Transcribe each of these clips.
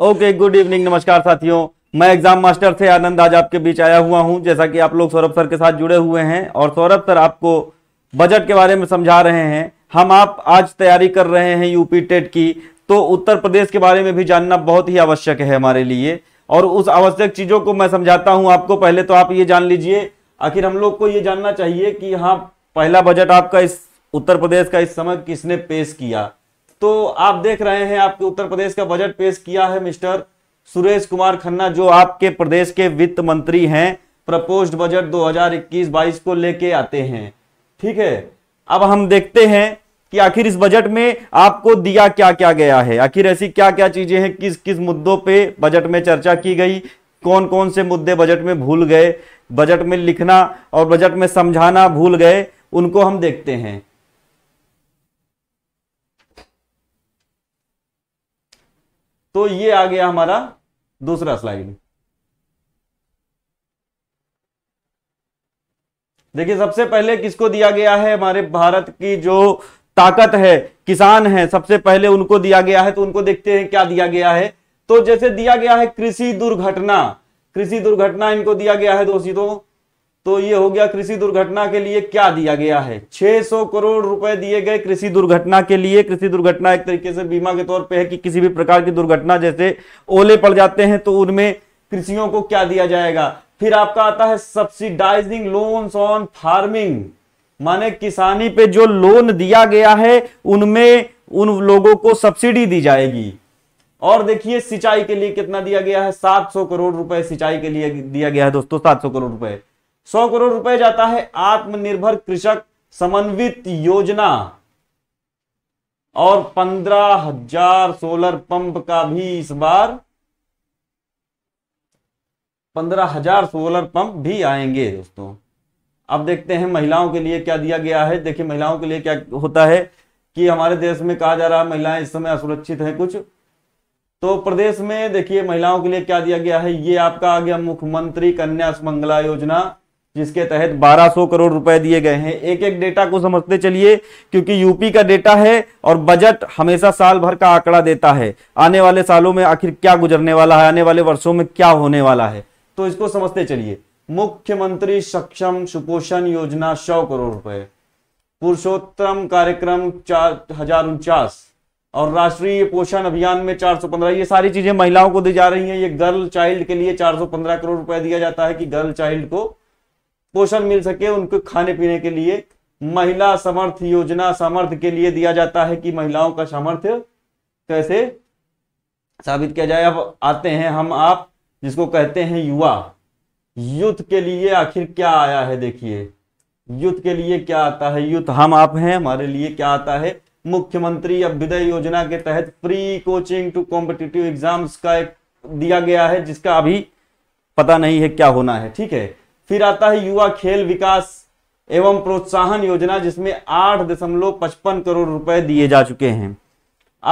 okay good evening नमस्कार साथियों मैं एग्जाम मास्टर से आनंद आज आपके बीच आया हुआ हूं जैसा कि आप लोग सौरभ सर के साथ जुड़े हुए हैं और सौरभ सर आपको बजट के बारे में समझा रहे हैं हम आप आज तैयारी कर रहे हैं यूपी टेट की तो उत्तर प्रदेश के बारे में भी जानना बहुत ही आवश्यक है हमारे लिए और उस आवश्यक चीजों को मैं समझाता हूं आपको पहले तो आप ये जान लीजिए आखिर हम लोग को ये जानना चाहिए कि हाँ पहला बजट आपका इस उत्तर प्रदेश का इस समय किसने पेश किया तो आप देख रहे हैं आपके उत्तर प्रदेश का बजट पेश किया है मिस्टर सुरेश कुमार खन्ना जो आपके प्रदेश के वित्त मंत्री हैं प्रपोज बजट 2021-22 को लेके आते हैं ठीक है अब हम देखते हैं कि आखिर इस बजट में आपको दिया क्या क्या गया है आखिर ऐसी क्या क्या चीजें हैं किस किस मुद्दों पे बजट में चर्चा की गई कौन कौन से मुद्दे बजट में भूल गए बजट में लिखना और बजट में समझाना भूल गए उनको हम देखते हैं तो ये आ गया हमारा दूसरा स्लाइड देखिए सबसे पहले किसको दिया गया है हमारे भारत की जो ताकत है किसान है सबसे पहले उनको दिया गया है तो उनको देखते हैं क्या दिया गया है तो जैसे दिया गया है कृषि दुर्घटना कृषि दुर्घटना इनको दिया गया है दोस्तों तो ये हो गया कृषि दुर्घटना के लिए क्या दिया गया है 600 करोड़ रुपए दिए गए कृषि दुर्घटना के लिए कृषि दुर्घटना एक तरीके से बीमा के तौर पे है कि किसी भी प्रकार की दुर्घटना जैसे ओले पड़ जाते हैं तो उनमें कृषियों को क्या दिया जाएगा फिर आपका आता है सब्सिडाइजिंग लोन्स ऑन फार्मिंग माने किसानी पे जो लोन दिया गया है उनमें उन लोगों को सब्सिडी दी जाएगी और देखिए सिंचाई के लिए कितना दिया गया है 700 करोड़ रुपए सिंचाई के लिए दिया गया है दोस्तों 700 करोड़ रुपए सौ करोड़ रुपए जाता है आत्मनिर्भर कृषक समन्वित योजना और पंद्रह हजार सोलर पंप का भी इस बार पंद्रह हजार सोलर पंप भी आएंगे दोस्तों अब देखते हैं महिलाओं के लिए क्या दिया गया है देखिए महिलाओं के लिए क्या होता है कि हमारे देश में कहा जा रहा है महिलाएं इस समय असुरक्षित हैं कुछ तो प्रदेश में देखिए महिलाओं के लिए क्या दिया गया है ये आपका आ गया मुख्यमंत्री कन्या सुमंगला योजना जिसके तहत 1200 करोड़ रुपए दिए गए हैं एक एक डेटा को समझते चलिए क्योंकि यूपी का डेटा है और बजट हमेशा साल भर का आंकड़ा देता है आने वाले सालों में आखिर क्या गुजरने वाला है आने वाले वर्षों में क्या होने वाला है तो इसको समझते चलिए मुख्यमंत्री सक्षम सुपोषण योजना सौ करोड़ रुपए पुरुषोत्तम कार्यक्रम चार हजार उनचास और राष्ट्रीय पोषण अभियान में 415 ये सारी चीजें महिलाओं को दी जा रही हैं ये गर्ल चाइल्ड के लिए 415 करोड़ रुपए दिया जाता है कि गर्ल चाइल्ड को पोषण मिल सके उनको खाने पीने के लिए महिला समर्थ योजना समर्थ के लिए दिया जाता है कि महिलाओं का सामर्थ्य कैसे साबित किया जाए अब आते हैं हम आप जिसको कहते हैं युवा युद्ध के लिए आखिर क्या आया है देखिए युद्ध के लिए क्या आता है युद्ध हम आप हैं हमारे लिए क्या आता है मुख्यमंत्री अभ्युदय योजना के तहत free coaching to competitive exams का एक दिया गया है जिसका अभी पता नहीं है क्या होना है ठीक है फिर आता है युवा खेल विकास एवं प्रोत्साहन योजना जिसमें आठ दशमलव पचपन करोड़ रुपए दिए जा चुके हैं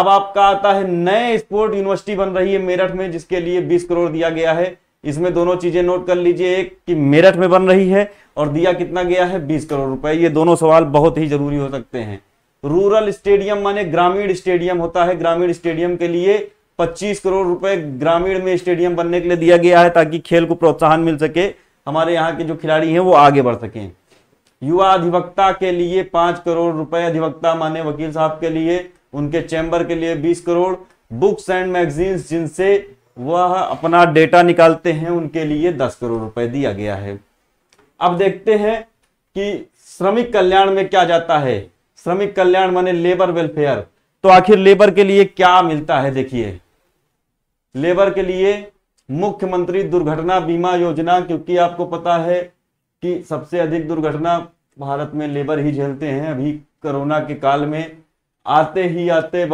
अब आपका आता है नए स्पोर्ट यूनिवर्सिटी बन रही है मेरठ में जिसके लिए बीस करोड़ दिया गया है इसमें दोनों चीजें नोट कर लीजिए एक कि मेरठ में बन रही है और दिया कितना गया है बीस करोड़ रुपए ये दोनों सवाल बहुत ही जरूरी हो सकते हैं रूरल स्टेडियम माने ग्रामीण स्टेडियम होता है ग्रामीण स्टेडियम के लिए 25 करोड़ रुपए ग्रामीण में स्टेडियम बनने के लिए दिया गया है ताकि खेल को प्रोत्साहन मिल सके हमारे यहाँ के जो खिलाड़ी हैं वो आगे बढ़ सकें युवा अधिवक्ता के लिए पाँच करोड़ रुपए अधिवक्ता माने वकील साहब के लिए उनके चैम्बर के लिए बीस करोड़ बुक्स एंड मैगजीन्स जिनसे वह अपना डेटा निकालते हैं उनके लिए दस करोड़ रुपए दिया गया है अब देखते हैं कि श्रमिक कल्याण में क्या जाता है श्रमिक कल्याण माने लेबर वेलफेयर तो आखिर लेबर के लिए क्या मिलता है देखिए लेबर के लिए मुख्यमंत्री दुर्घटना बीमा योजना क्योंकि आपको पता है कि सबसे अधिक दुर्घटना भारत में लेबर ही झेलते हैं अभी कोरोना के काल में आते ही आते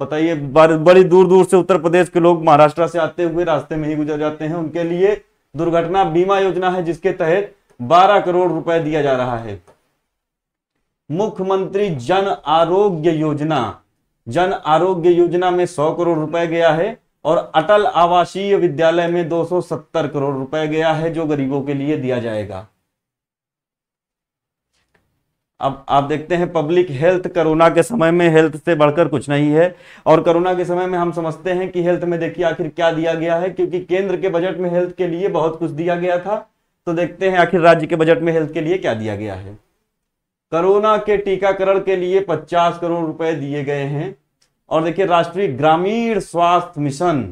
बताइए बड़ी दूर दूर से उत्तर प्रदेश के लोग महाराष्ट्र से आते हुए रास्ते में ही गुजर जाते हैं उनके लिए दुर्घटना बीमा योजना है जिसके तहत 12 करोड़ रुपए दिया जा रहा है मुख्यमंत्री जन आरोग्य योजना जन आरोग्य योजना में 100 करोड़ रुपए गया है और अटल आवासीय विद्यालय में 270 करोड़ रुपए गया है जो गरीबों के लिए दिया जाएगा अब आप देखते हैं पब्लिक हेल्थ कोरोना के समय में हेल्थ से बढ़कर कुछ नहीं है और कोरोना के समय में हम समझते हैं कि हेल्थ में देखिए आखिर क्या दिया गया है क्योंकि केंद्र के बजट में हेल्थ के लिए बहुत कुछ दिया गया था तो देखते हैं आखिर राज्य के बजट में हेल्थ के लिए क्या दिया गया है कोरोना के टीकाकरण के लिए पचास करोड़ रुपए दिए गए हैं और देखिए राष्ट्रीय ग्रामीण स्वास्थ्य मिशन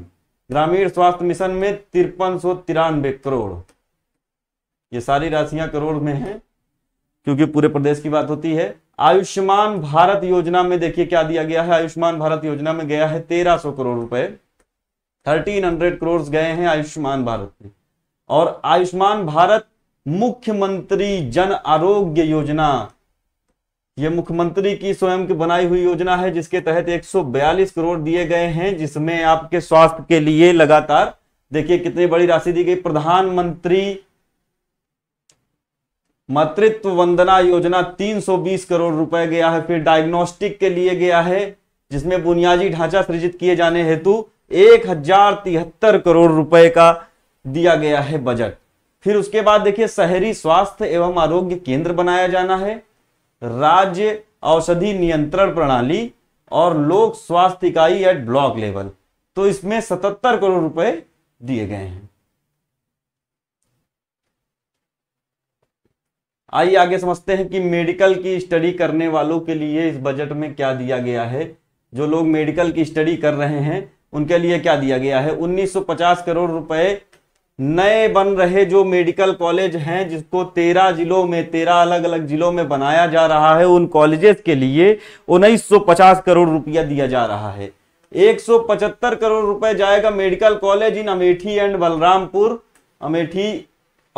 ग्रामीण स्वास्थ्य मिशन में तिरपन सौ तिरानवे करोड़ ये सारी राशियां करोड़ में हैं क्योंकि पूरे प्रदेश की बात होती है आयुष्मान भारत योजना में देखिए क्या दिया गया है आयुष्मान भारत योजना में गया है तेरह सौ करोड़ रुपए थर्टीन हंड्रेड करोड़ गए हैं आयुष्मान भारत में और आयुष्मान भारत मुख्यमंत्री जन आरोग्य योजना ये मुख्यमंत्री की स्वयं की बनाई हुई योजना है जिसके तहत 142 करोड़ दिए गए हैं जिसमें आपके स्वास्थ्य के लिए लगातार देखिए कितनी बड़ी राशि दी गई प्रधानमंत्री मातृत्व वंदना योजना 320 करोड़ रुपए गया है फिर डायग्नोस्टिक के लिए गया है जिसमें बुनियादी ढांचा सृजित किए जाने हेतु एक हजार तिहत्तर करोड़ रुपए का दिया गया है बजट फिर उसके बाद देखिए शहरी स्वास्थ्य एवं आरोग्य केंद्र बनाया जाना है राज्य औषधि नियंत्रण प्रणाली और लोक स्वास्थ्य इकाई एट ब्लॉक लेवल तो इसमें सतहत्तर करोड़ रुपए दिए गए हैं आइए आगे समझते हैं कि मेडिकल की स्टडी करने वालों के लिए इस बजट में क्या दिया गया है जो लोग मेडिकल की स्टडी कर रहे हैं उनके लिए क्या दिया गया है 1950 करोड़ रुपए नए बन रहे जो मेडिकल कॉलेज हैं जिसको तेरह जिलों में तेरह अलग अलग जिलों में बनाया जा रहा है उन कॉलेजेस के लिए उन्नीस करोड़ रुपया दिया जा रहा है 175 करोड़ रुपए जाएगा medical college in Amethi and Balrampur Amethi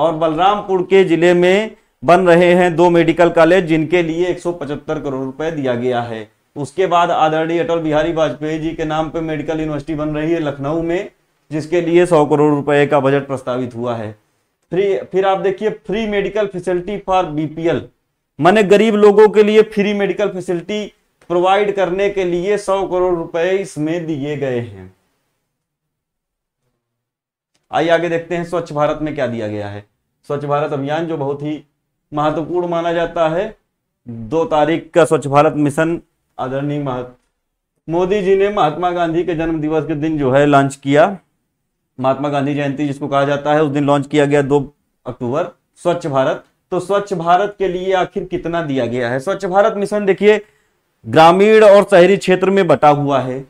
और बलरामपुर के जिले में बन रहे हैं दो मेडिकल कॉलेज जिनके लिए 175 करोड़ रुपए दिया गया है उसके बाद आदरणीय अटल बिहारी वाजपेयी जी के नाम पे मेडिकल यूनिवर्सिटी बन रही है लखनऊ में जिसके लिए सौ करोड़ रुपए का बजट प्रस्तावित हुआ है फ्री फिर आप देखिए free medical facility for BPL माने गरीब लोगों के लिए फ्री मेडिकल फैसिलिटी प्रोवाइड करने के लिए सौ करोड़ रुपए इसमें दिए गए हैं आइए आगे देखते हैं स्वच्छ भारत में क्या दिया गया है स्वच्छ भारत अभियान जो बहुत ही महत्वपूर्ण माना जाता है दो तारीख का स्वच्छ भारत मिशन आदरणीय मोदी जी ने महात्मा गांधी के जन्म दिवस के दिन जो है लॉन्च किया महात्मा गांधी जयंती जिसको कहा जाता है उस दिन लॉन्च किया गया दो अक्टूबर स्वच्छ भारत तो स्वच्छ भारत के लिए आखिर कितना दिया गया है स्वच्छ भारत मिशन देखिए ग्रामीण और शहरी क्षेत्र में बटा हुआ है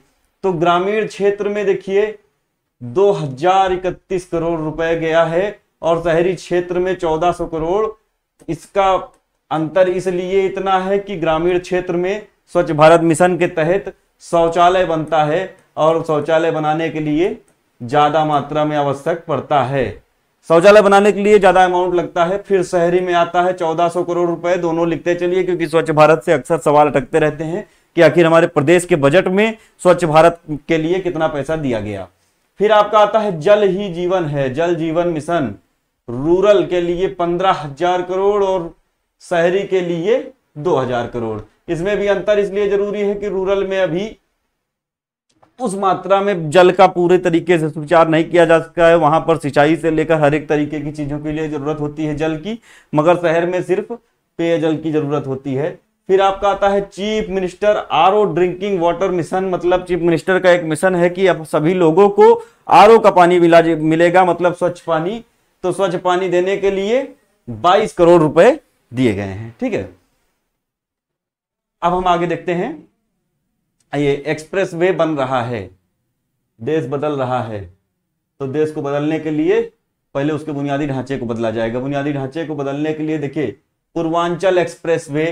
तो ग्रामीण क्षेत्र में देखिए दो हजार इकतीस करोड़ रुपए गया है और शहरी क्षेत्र में चौदह सौ करोड़ इसका अंतर इसलिए इतना है कि ग्रामीण क्षेत्र में स्वच्छ भारत मिशन के तहत शौचालय बनता है और शौचालय बनाने के लिए ज़्यादा मात्रा में आवश्यक पड़ता है शौचालय बनाने के लिए ज़्यादा अमाउंट लगता है फिर शहरी में आता है 1400 करोड़ रुपए दोनों लिखते चलिए क्योंकि स्वच्छ भारत से अक्सर सवाल अटकते रहते हैं कि आखिर हमारे प्रदेश के बजट में स्वच्छ भारत के लिए कितना पैसा दिया गया फिर आपका आता है जल ही जीवन है जल जीवन मिशन रूरल के लिए पंद्रह हजार करोड़ और शहरी के लिए दो हजार करोड़ इसमें भी अंतर इसलिए जरूरी है कि रूरल में अभी उस मात्रा में जल का पूरे तरीके से सुविचार नहीं किया जा सकता है वहां पर सिंचाई से लेकर हर एक तरीके की चीजों के लिए जरूरत होती है जल की मगर शहर में सिर्फ पेयजल की जरूरत होती है फिर आपका आता है chief minister R O drinking water mission मतलब चीफ मिनिस्टर का एक मिशन है कि अब सभी लोगों को आर का पानी मिलेगा मतलब स्वच्छ पानी तो स्वच्छ पानी देने के लिए 22 करोड़ रुपए दिए गए हैं ठीक है अब हम आगे देखते हैं ये एक्सप्रेस वे बन रहा है देश बदल रहा है तो देश को बदलने के लिए पहले उसके बुनियादी ढांचे को बदला जाएगा बुनियादी ढांचे को बदलने के लिए देखिए पूर्वांचल एक्सप्रेस वे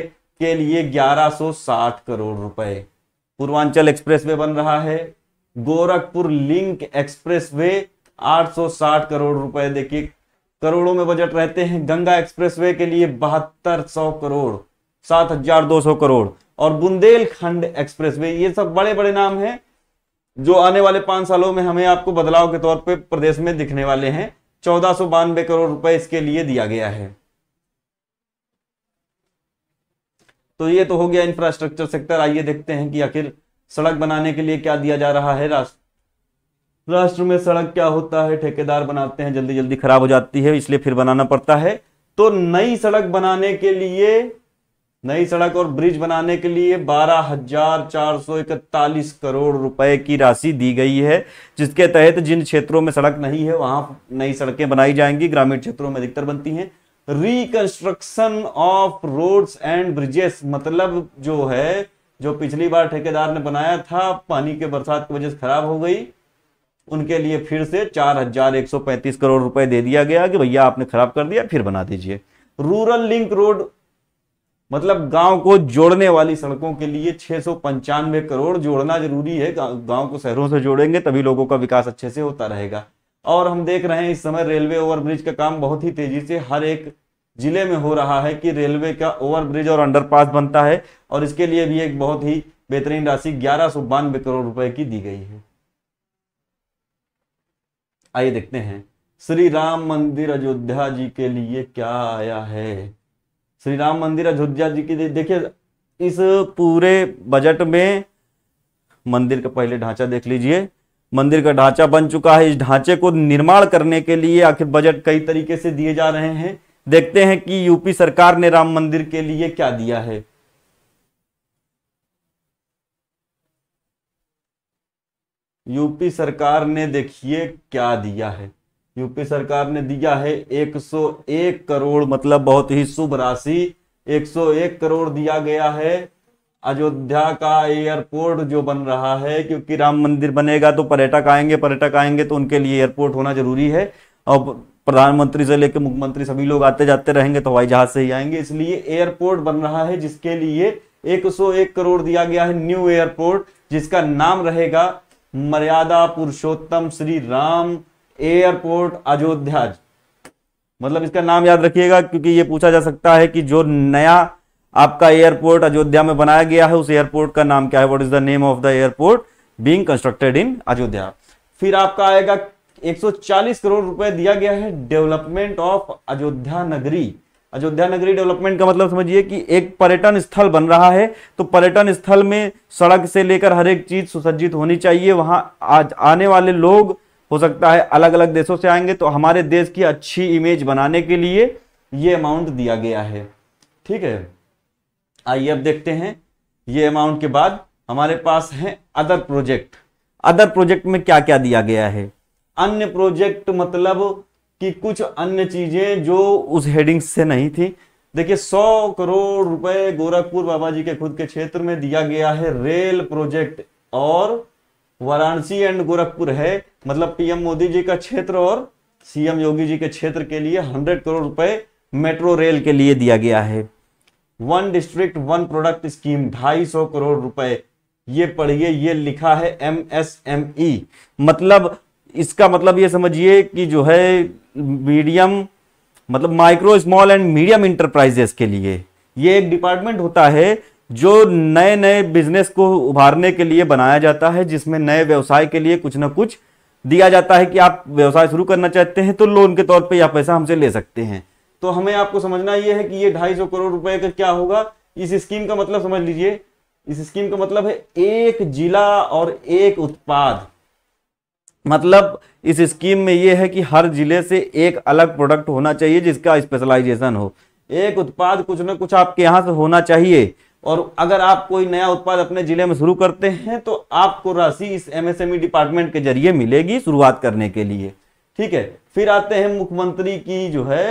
के लिए 1160 करोड़ रुपए पूर्वांचल एक्सप्रेस वे बन रहा है गोरखपुर लिंक एक्सप्रेस वे आठ करोड़ रुपए देखिए करोड़ों में बजट रहते हैं गंगा एक्सप्रेस वे के लिए बहत्तर सौ करोड़ सात हजार दो सौ करोड़ और बुंदेलखंड एक्सप्रेसवे ये सब बड़े बड़े नाम हैं जो आने वाले पांच सालों में हमें आपको बदलाव के तौर पे प्रदेश में दिखने वाले हैं चौदह सौ बानवे करोड़ रुपए इसके लिए दिया गया है तो ये तो हो गया इंफ्रास्ट्रक्चर सेक्टर आइए देखते हैं कि आखिर सड़क बनाने के लिए क्या दिया जा रहा है राष्ट्र राष्ट्र में सड़क क्या होता है ठेकेदार बनाते हैं जल्दी जल्दी खराब हो जाती है इसलिए फिर बनाना पड़ता है तो नई सड़क बनाने के लिए नई सड़क और ब्रिज बनाने के लिए बारह हजार चार सौ इकतालीस करोड़ रुपए की राशि दी गई है जिसके तहत जिन क्षेत्रों में सड़क नहीं है वहां नई सड़कें बनाई जाएंगी ग्रामीण क्षेत्रों में अधिकतर बनती हैं reconstruction of roads and bridges मतलब जो है जो पिछली बार ठेकेदार ने बनाया था पानी के बरसात की वजह से खराब हो गई उनके लिए फिर से चार हजार एक सौ पैंतीस करोड़ रुपए दे दिया गया कि भैया आपने खराब कर दिया फिर बना दीजिए रूरल लिंक रोड मतलब गांव को जोड़ने वाली सड़कों के लिए छह करोड़ जोड़ना जरूरी है गांव को शहरों से जोड़ेंगे तभी लोगों का विकास अच्छे से होता रहेगा और हम देख रहे हैं इस समय रेलवे ओवरब्रिज का काम बहुत ही तेजी से हर एक जिले में हो रहा है कि रेलवे का ओवरब्रिज और अंडरपास बनता है और इसके लिए भी एक बहुत ही बेहतरीन राशि ग्यारह सौ बानवे करोड़ रुपए की दी गई है आइए देखते हैं श्री राम मंदिर अयोध्या जी के लिए क्या आया है श्री राम मंदिर अयोध्या जी की देखिए इस पूरे बजट में मंदिर का पहले ढांचा देख लीजिए मंदिर का ढांचा बन चुका है इस ढांचे को निर्माण करने के लिए आखिर बजट कई तरीके से दिए जा रहे हैं देखते हैं कि यूपी सरकार ने राम मंदिर के लिए क्या दिया है यूपी सरकार ने देखिए क्या दिया है यूपी सरकार ने दिया है 101 करोड़ मतलब बहुत ही शुभ राशि 101 करोड़ दिया गया है अयोध्या का एयरपोर्ट जो बन रहा है क्योंकि राम मंदिर बनेगा तो पर्यटक आएंगे पर्यटक आएंगे तो उनके लिए एयरपोर्ट होना जरूरी है और प्रधानमंत्री से लेकर मुख्यमंत्री सभी लोग आते जाते रहेंगे तो हवाई जहाज से ही आएंगे इसलिए एयरपोर्ट बन रहा है जिसके लिए 101 करोड़ दिया गया है न्यू एयरपोर्ट जिसका नाम रहेगा मर्यादा पुरुषोत्तम श्री राम एयरपोर्ट अयोध्या मतलब इसका नाम याद रखिएगा क्योंकि ये पूछा जा सकता है कि जो नया आपका एयरपोर्ट अयोध्या में बनाया गया है उस एयरपोर्ट का नाम क्या है what is the name of the airport being constructed in Ayodhya फिर आपका आएगा 140 करोड़ रुपए दिया गया है डेवलपमेंट ऑफ अयोध्या नगरी अयोध्या नगरी डेवलपमेंट का मतलब समझिए कि एक पर्यटन स्थल बन रहा है तो पर्यटन स्थल में सड़क से लेकर हर एक चीज सुसज्जित होनी चाहिए वहां आज आने वाले लोग हो सकता है अलग अलग देशों से आएंगे तो हमारे देश की अच्छी इमेज बनाने के लिए ये अमाउंट दिया गया है ठीक है आइए अब देखते हैं ये अमाउंट के बाद हमारे पास है अदर प्रोजेक्ट अदर प्रोजेक्ट में क्या क्या दिया गया है अन्य प्रोजेक्ट मतलब कि कुछ अन्य चीजें जो उस हेडिंग से नहीं थी देखिए सौ करोड़ रुपए गोरखपुर बाबा जी के खुद के क्षेत्र में दिया गया है रेल प्रोजेक्ट और वाराणसी एंड गोरखपुर है मतलब पीएम मोदी जी का क्षेत्र और सीएम योगी जी के क्षेत्र के लिए हंड्रेड करोड़ रुपए मेट्रो रेल के लिए दिया गया है one district one product scheme ढाई सौ करोड़ रुपए ये पढ़िए ये लिखा है एम एस एम ई मतलब इसका मतलब ये समझिए कि जो है मीडियम मतलब micro small and medium enterprises के लिए ये एक डिपार्टमेंट होता है जो नए नए बिजनेस को उभारने के लिए बनाया जाता है जिसमें नए व्यवसाय के लिए कुछ ना कुछ दिया जाता है कि आप व्यवसाय शुरू करना चाहते हैं तो लोन के तौर पर यह पैसा हमसे ले सकते हैं तो हमें आपको समझना यह है कि ये ढाई सौ करोड़ रुपए का क्या होगा इस स्कीम का मतलब समझ लीजिए इस स्कीम का मतलब है एक जिला और एक उत्पाद मतलब इस स्कीम में यह है कि हर जिले से एक अलग प्रोडक्ट होना चाहिए जिसका स्पेशलाइजेशन हो एक उत्पाद कुछ ना कुछ आपके यहां से होना चाहिए और अगर आप कोई नया उत्पाद अपने जिले में शुरू करते हैं तो आपको राशि इस एमएसएमई e डिपार्टमेंट के जरिए मिलेगी शुरुआत करने के लिए ठीक है फिर आते हैं मुख्यमंत्री की जो है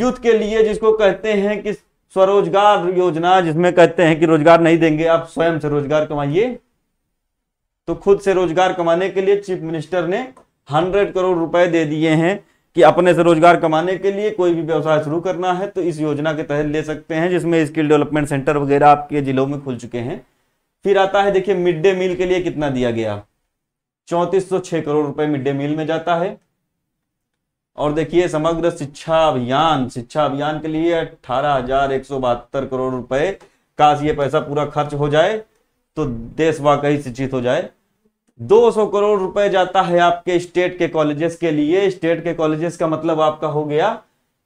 यूथ के लिए जिसको कहते हैं कि स्वरोजगार योजना जिसमें कहते हैं कि रोजगार नहीं देंगे आप स्वयं से रोजगार कमाइए तो खुद से रोजगार कमाने के लिए चीफ मिनिस्टर ने हंड्रेड करोड़ रुपए दे दिए हैं कि अपने से रोजगार कमाने के लिए कोई भी व्यवसाय शुरू करना है तो इस योजना के तहत ले सकते हैं जिसमें स्किल डेवलपमेंट सेंटर वगैरह आपके जिलों में खुल चुके हैं फिर आता है देखिए मिड डे मील के लिए कितना दिया गया चौंतीस करोड़ रुपए मिड डे मील में जाता है और देखिए समग्र शिक्षा अभियान शिक्षा अभियान के लिए अठारह करोड़ रुपए का ये पैसा पूरा खर्च हो जाए तो देश वाकई शिक्षित हो जाए 200 करोड़ रुपए जाता है आपके स्टेट के कॉलेजेस के लिए स्टेट के कॉलेजेस का मतलब आपका हो गया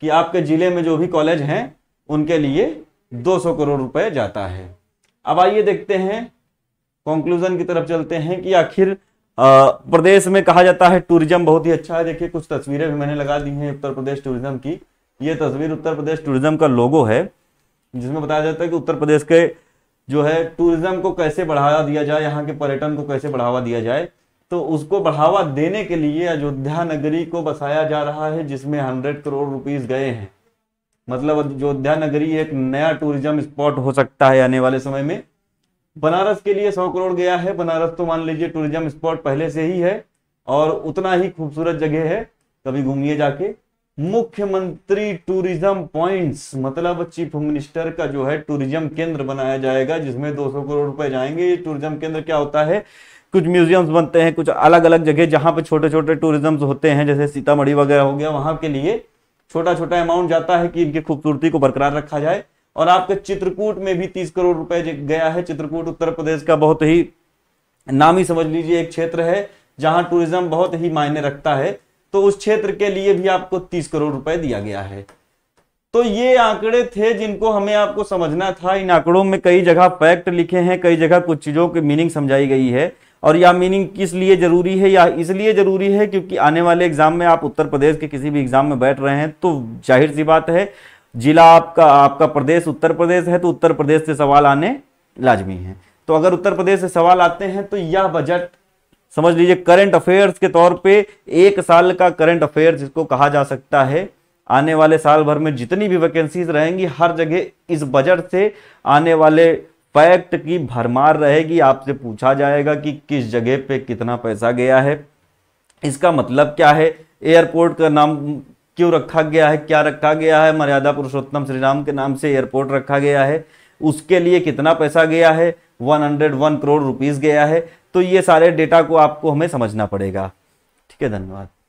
कि आपके जिले में जो भी कॉलेज हैं उनके लिए 200 करोड़ रुपए जाता है अब आइए देखते हैं कंक्लूजन की तरफ चलते हैं कि आखिर प्रदेश में कहा जाता है टूरिज्म बहुत ही अच्छा है देखिए कुछ तस्वीरें भी मैंने लगा दी हैं उत्तर प्रदेश टूरिज्म की ये तस्वीर उत्तर प्रदेश टूरिज्म का लोगो है जिसमें बताया जाता है कि उत्तर प्रदेश के जो है टूरिज्म को कैसे बढ़ावा दिया जाए यहाँ के पर्यटन को कैसे बढ़ावा दिया जाए तो उसको बढ़ावा देने के लिए अयोध्या नगरी को बसाया जा रहा है जिसमें हंड्रेड करोड़ रुपीज गए हैं मतलब अयोध्या नगरी एक नया टूरिज्म स्पॉट हो सकता है आने वाले समय में बनारस के लिए सौ करोड़ गया है बनारस तो मान लीजिए टूरिज्म स्पॉट पहले से ही है और उतना ही खूबसूरत जगह है कभी घूमिए जाके मुख्यमंत्री टूरिज्म पॉइंट्स मतलब चीफ मिनिस्टर का जो है टूरिज्म केंद्र बनाया जाएगा जिसमें 200 करोड़ रुपए जाएंगे ये टूरिज्म केंद्र क्या होता है कुछ म्यूजियम्स बनते हैं कुछ अलग अलग जगह जहां पर छोटे छोटे टूरिज्म होते हैं जैसे सीतामढ़ी वगैरह हो गया वहां के लिए छोटा छोटा अमाउंट जाता है कि इनकी खूबसूरती को बरकरार रखा जाए और आपके चित्रकूट में भी तीस करोड़ रुपए गया है चित्रकूट उत्तर प्रदेश का बहुत ही नामी समझ लीजिए एक क्षेत्र है जहां टूरिज्म बहुत ही मायने रखता है तो उस क्षेत्र के लिए भी आपको तीस करोड़ रुपए दिया गया है तो ये आंकड़े थे जिनको हमें आपको समझना था इन आंकड़ों में कई जगह फैक्ट लिखे हैं कई जगह कुछ चीज़ों की मीनिंग समझाई गई है और यह मीनिंग किस लिए जरूरी है या इसलिए जरूरी है क्योंकि आने वाले एग्जाम में आप उत्तर प्रदेश के किसी भी एग्जाम में बैठ रहे हैं तो जाहिर सी बात है जिला आपका आपका प्रदेश उत्तर प्रदेश है तो उत्तर प्रदेश से सवाल आने लाजमी है तो अगर उत्तर प्रदेश से सवाल आते हैं तो यह बजट समझ लीजिए करंट अफेयर्स के तौर पे एक साल का करंट अफेयर जिसको कहा जा सकता है आने वाले साल भर में जितनी भी वैकेंसीज रहेंगी हर जगह इस बजट से आने वाले फैक्ट की भरमार रहेगी आपसे पूछा जाएगा कि किस जगह पे कितना पैसा गया है इसका मतलब क्या है एयरपोर्ट का नाम क्यों रखा गया है क्या रखा गया है मर्यादा पुरुषोत्तम श्रीराम के नाम से एयरपोर्ट रखा गया है उसके लिए कितना पैसा गया है 101 करोड़ रुपीस गया है तो ये सारे डेटा को आपको हमें समझना पड़ेगा ठीक है धन्यवाद